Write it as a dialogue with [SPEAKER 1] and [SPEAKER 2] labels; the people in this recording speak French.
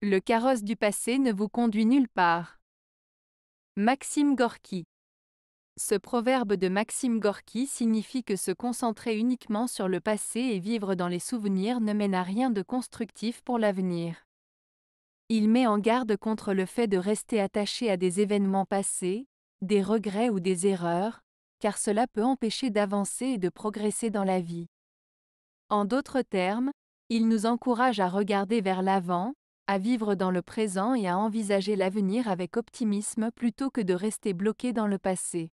[SPEAKER 1] Le carrosse du passé ne vous conduit nulle part. Maxime Gorky Ce proverbe de Maxime Gorky signifie que se concentrer uniquement sur le passé et vivre dans les souvenirs ne mène à rien de constructif pour l'avenir. Il met en garde contre le fait de rester attaché à des événements passés, des regrets ou des erreurs, car cela peut empêcher d'avancer et de progresser dans la vie. En d'autres termes, il nous encourage à regarder vers l'avant, à vivre dans le présent et à envisager l'avenir avec optimisme plutôt que de rester bloqué dans le passé.